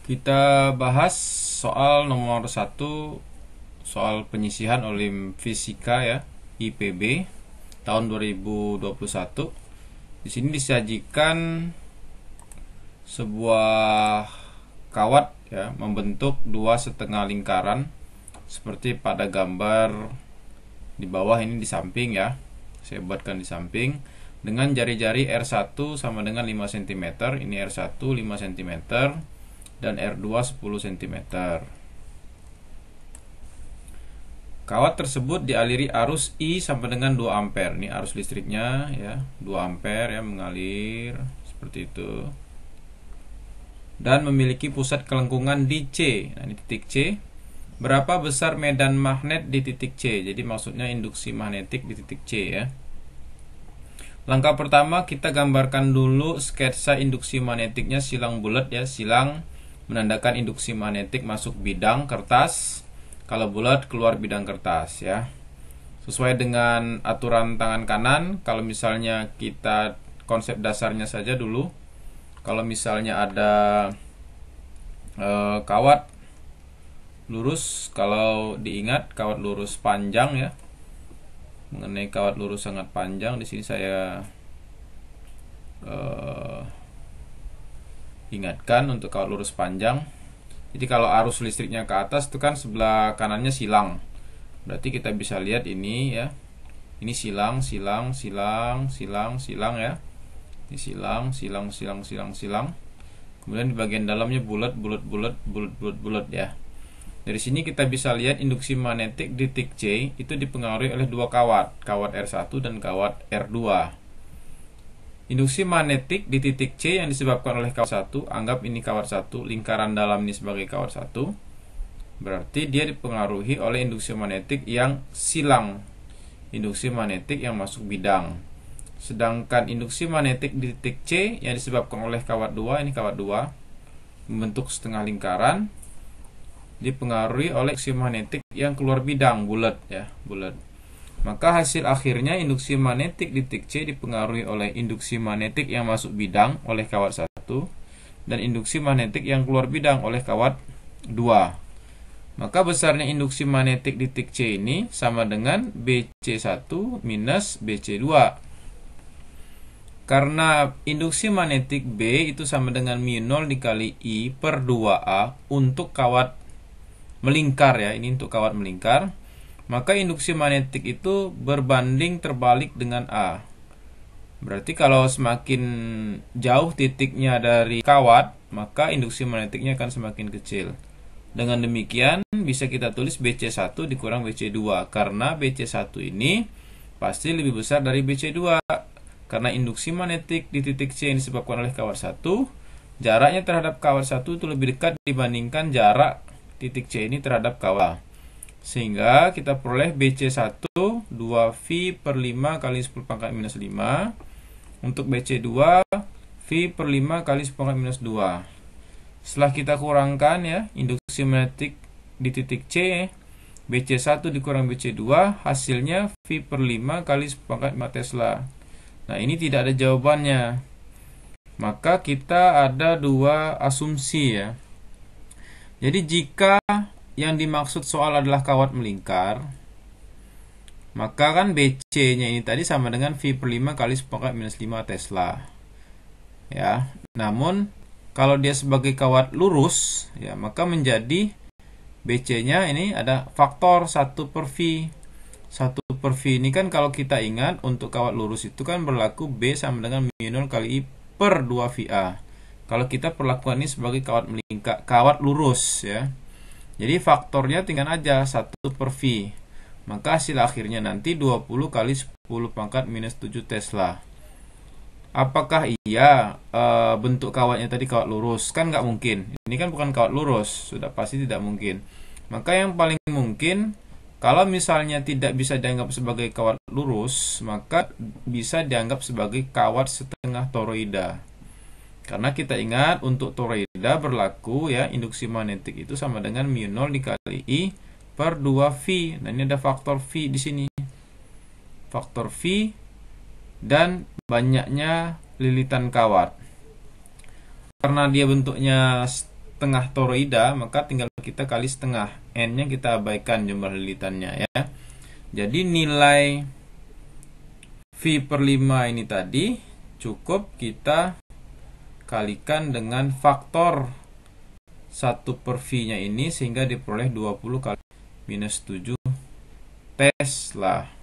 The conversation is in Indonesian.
Kita bahas soal nomor satu soal penyisihan oleh fisika ya IPB tahun 2021. Di sini disajikan sebuah kawat ya membentuk dua setengah lingkaran seperti pada gambar di bawah ini di samping ya. Saya buatkan di samping dengan jari-jari R1 sama dengan 5 cm. Ini R1 5 cm dan R2 10 cm. Kawat tersebut dialiri arus I sampai dengan 2 ampere. Ini arus listriknya ya, 2 ampere ya mengalir seperti itu. Dan memiliki pusat kelengkungan di C. Nah, ini titik C. Berapa besar medan magnet di titik C? Jadi maksudnya induksi magnetik di titik C ya. Langkah pertama kita gambarkan dulu sketsa induksi magnetiknya silang bulat ya, silang menandakan induksi magnetik masuk bidang kertas. Kalau bulat keluar bidang kertas ya. Sesuai dengan aturan tangan kanan, kalau misalnya kita konsep dasarnya saja dulu. Kalau misalnya ada e, kawat lurus, kalau diingat kawat lurus panjang ya. Mengenai kawat lurus sangat panjang di sini saya e, ingatkan untuk kalau lurus panjang jadi kalau arus listriknya ke atas itu kan sebelah kanannya silang berarti kita bisa lihat ini ya ini silang silang silang silang silang ya ini silang silang silang silang silang kemudian di bagian dalamnya bulat bulat bulat bulat bulat bulat ya dari sini kita bisa lihat induksi magnetik di titik C itu dipengaruhi oleh dua kawat, kawat R1 dan kawat R2. Induksi magnetik di titik C yang disebabkan oleh kawat 1, anggap ini kawat 1, lingkaran dalam ini sebagai kawat 1. Berarti dia dipengaruhi oleh induksi magnetik yang silang. Induksi magnetik yang masuk bidang. Sedangkan induksi magnetik di titik C yang disebabkan oleh kawat 2, ini kawat 2, membentuk setengah lingkaran dipengaruhi oleh induksi magnetik yang keluar bidang bulat ya, bulat. Maka hasil akhirnya induksi magnetik di titik C dipengaruhi oleh induksi magnetik yang masuk bidang oleh kawat 1 dan induksi magnetik yang keluar bidang oleh kawat 2. Maka besarnya induksi magnetik di titik C ini sama dengan BC1 minus BC2. Karena induksi magnetik B itu sama dengan mu 0 dikali I per 2A untuk kawat melingkar ya, ini untuk kawat melingkar maka induksi magnetik itu berbanding terbalik dengan A. Berarti kalau semakin jauh titiknya dari kawat, maka induksi magnetiknya akan semakin kecil. Dengan demikian, bisa kita tulis BC1 dikurang BC2, karena BC1 ini pasti lebih besar dari BC2. Karena induksi magnetik di titik C yang disebabkan oleh kawat 1, jaraknya terhadap kawat 1 itu lebih dekat dibandingkan jarak titik C ini terhadap kawat. Sehingga kita peroleh BC1 2V per 5 kali 10 pangkat minus 5. Untuk BC2 V per 5 kali 10 pangkat minus 2. Setelah kita kurangkan ya, induksi magnetik di titik C, BC1 dikurang BC2, hasilnya V per 5 kali 10 pangkat 5 Tesla. Nah, ini tidak ada jawabannya. Maka kita ada dua asumsi ya. Jadi jika yang dimaksud soal adalah kawat melingkar, maka kan BC-nya ini tadi sama dengan V per 5 kali 10 pangkat minus 5 Tesla. Ya, namun kalau dia sebagai kawat lurus, ya maka menjadi BC-nya ini ada faktor 1 per V. 1 per V ini kan kalau kita ingat untuk kawat lurus itu kan berlaku B sama dengan mu kali I per 2 VA. Kalau kita perlakukan ini sebagai kawat melingkar, kawat lurus ya. Jadi faktornya tinggal aja 1 per V. Maka hasil akhirnya nanti 20 kali 10 pangkat minus 7 Tesla. Apakah iya e, bentuk kawatnya tadi kawat lurus? Kan nggak mungkin. Ini kan bukan kawat lurus, sudah pasti tidak mungkin. Maka yang paling mungkin kalau misalnya tidak bisa dianggap sebagai kawat lurus, maka bisa dianggap sebagai kawat setengah toroida. Karena kita ingat untuk toroida berlaku ya induksi magnetik itu sama dengan mu 0 dikali I per 2V. Nah ini ada faktor V di sini. Faktor V dan banyaknya lilitan kawat. Karena dia bentuknya setengah toroida, maka tinggal kita kali setengah. N-nya kita abaikan jumlah lilitannya ya. Jadi nilai V per 5 ini tadi cukup kita kalikan dengan faktor 1 per V-nya ini sehingga diperoleh 20 kali minus 7 Tesla.